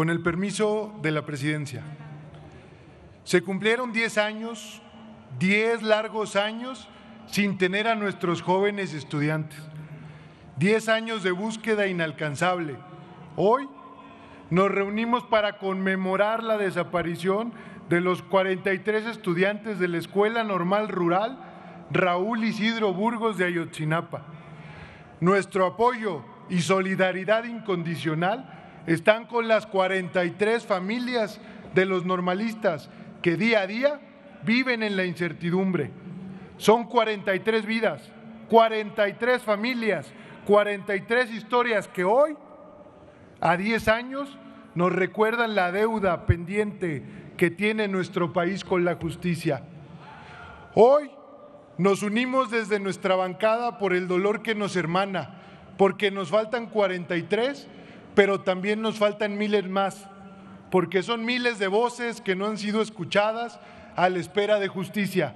Con el permiso de la presidencia. Se cumplieron 10 años, 10 largos años sin tener a nuestros jóvenes estudiantes. 10 años de búsqueda inalcanzable. Hoy nos reunimos para conmemorar la desaparición de los 43 estudiantes de la Escuela Normal Rural Raúl Isidro Burgos de Ayotzinapa. Nuestro apoyo y solidaridad incondicional están con las 43 familias de los normalistas que día a día viven en la incertidumbre. Son 43 vidas, 43 familias, 43 historias que hoy, a 10 años, nos recuerdan la deuda pendiente que tiene nuestro país con la justicia. Hoy nos unimos desde nuestra bancada por el dolor que nos hermana, porque nos faltan 43 pero también nos faltan miles más, porque son miles de voces que no han sido escuchadas a la espera de justicia.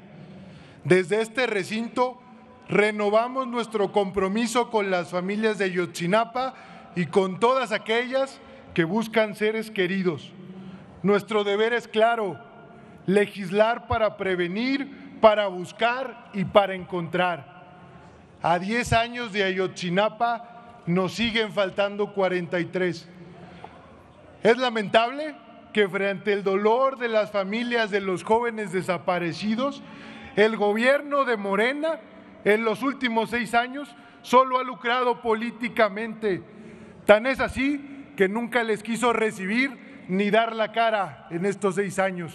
Desde este recinto renovamos nuestro compromiso con las familias de Ayotzinapa y con todas aquellas que buscan seres queridos. Nuestro deber es claro, legislar para prevenir, para buscar y para encontrar. A 10 años de Ayotzinapa, nos siguen faltando 43. Es lamentable que frente al dolor de las familias de los jóvenes desaparecidos, el gobierno de Morena en los últimos seis años solo ha lucrado políticamente. Tan es así que nunca les quiso recibir ni dar la cara en estos seis años.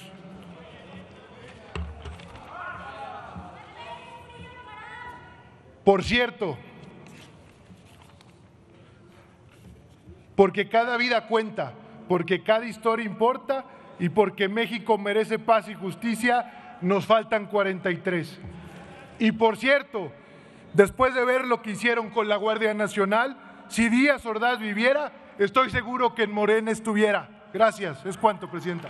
Por cierto, porque cada vida cuenta, porque cada historia importa y porque México merece paz y justicia, nos faltan 43. Y por cierto, después de ver lo que hicieron con la Guardia Nacional, si Díaz Ordaz viviera, estoy seguro que en Morena estuviera. Gracias. Es cuanto, Presidenta.